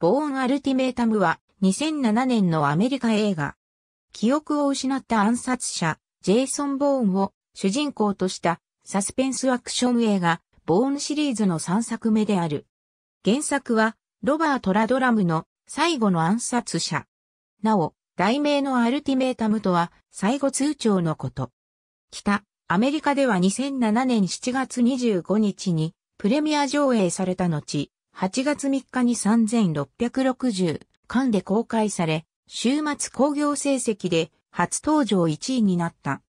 ボーン・アルティメータムは2007年のアメリカ映画。記憶を失った暗殺者、ジェイソン・ボーンを主人公としたサスペンスアクション映画、ボーンシリーズの3作目である。原作はロバート・ラドラムの最後の暗殺者。なお、題名のアルティメータムとは最後通帳のこと。北、アメリカでは2007年7月25日にプレミア上映された後、8月3日に3660巻で公開され、週末興行成績で初登場1位になった。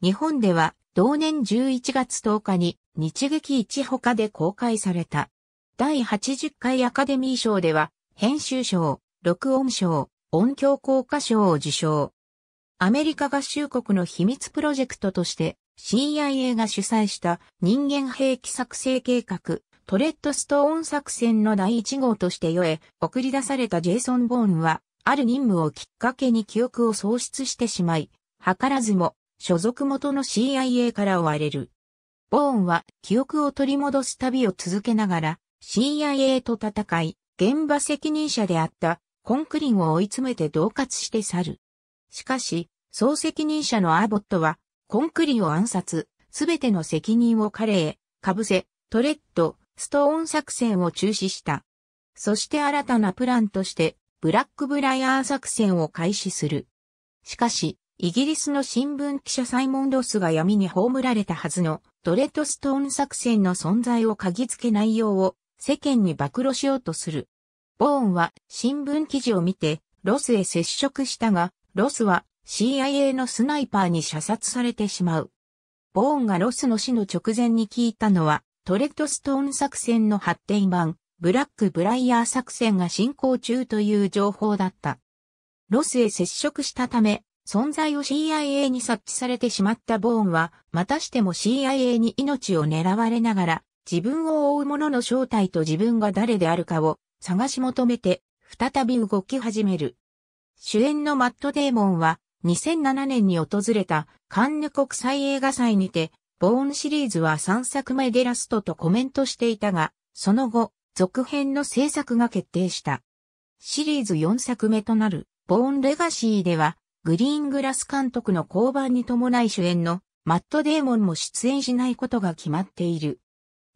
日本では同年11月10日に日劇一他で公開された。第80回アカデミー賞では編集賞、録音賞、音響効果賞を受賞。アメリカ合衆国の秘密プロジェクトとして CIA が主催した人間兵器作成計画トレッドストーン作戦の第一号として世へ送り出されたジェイソン・ボーンは、ある任務をきっかけに記憶を喪失してしまい、図らずも所属元の CIA から追われる。ボーンは記憶を取り戻す旅を続けながら CIA と戦い、現場責任者であったコンクリンを追い詰めて同活して去る。しかし、総責任者のアボットはコンクリンを暗殺、すべての責任を彼へ、かぶせ、トレッド、ストーン作戦を中止した。そして新たなプランとして、ブラックブライアー作戦を開始する。しかし、イギリスの新聞記者サイモン・ロスが闇に葬られたはずのドレッドストーン作戦の存在を嗅ぎつけ内容を世間に暴露しようとする。ボーンは新聞記事を見てロスへ接触したが、ロスは CIA のスナイパーに射殺されてしまう。ボーンがロスの死の直前に聞いたのはトレッドストーン作戦の発展版、ブラックブライヤー作戦が進行中という情報だった。ロスへ接触したため、存在を CIA に察知されてしまったボーンは、またしても CIA に命を狙われながら、自分を追う者の正体と自分が誰であるかを探し求めて、再び動き始める。主演のマット・デーモンは、2007年に訪れたカンヌ国際映画祭にて、ボーンシリーズは3作目でラストとコメントしていたが、その後、続編の制作が決定した。シリーズ4作目となる、ボーンレガシーでは、グリーングラス監督の降板に伴い主演のマット・デーモンも出演しないことが決まっている。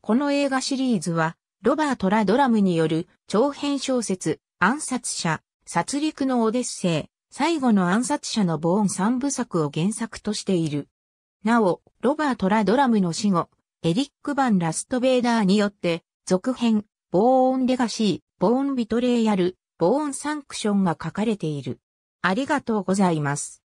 この映画シリーズは、ロバート・ラ・ドラムによる長編小説、暗殺者、殺戮のオデッセイ、最後の暗殺者のボーン3部作を原作としている。なお、ロバート・ラ・ドラムの死後、エリック・バン・ラスト・ベーダーによって、続編、ボーン・レガシー、ボーン・ビトレイヤル、ボーン・サンクションが書かれている。ありがとうございます。